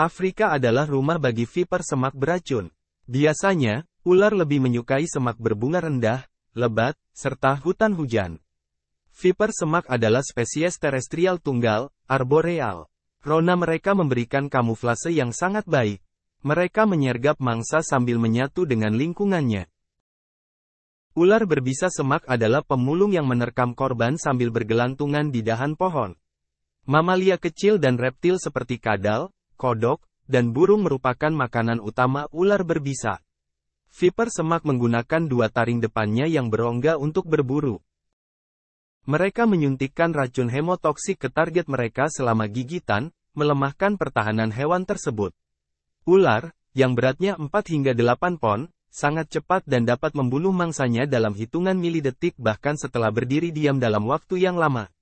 Afrika adalah rumah bagi viper semak beracun. Biasanya, ular lebih menyukai semak berbunga rendah, lebat, serta hutan hujan. Viper semak adalah spesies terestrial tunggal, arboreal. Rona mereka memberikan kamuflase yang sangat baik. Mereka menyergap mangsa sambil menyatu dengan lingkungannya. Ular berbisa semak adalah pemulung yang menerkam korban sambil bergelantungan di dahan pohon. Mamalia kecil dan reptil seperti kadal, kodok, dan burung merupakan makanan utama ular berbisa. Viper semak menggunakan dua taring depannya yang berongga untuk berburu. Mereka menyuntikkan racun hemotoksik ke target mereka selama gigitan, melemahkan pertahanan hewan tersebut. Ular, yang beratnya 4 hingga 8 pon, sangat cepat dan dapat membunuh mangsanya dalam hitungan milidetik bahkan setelah berdiri diam dalam waktu yang lama.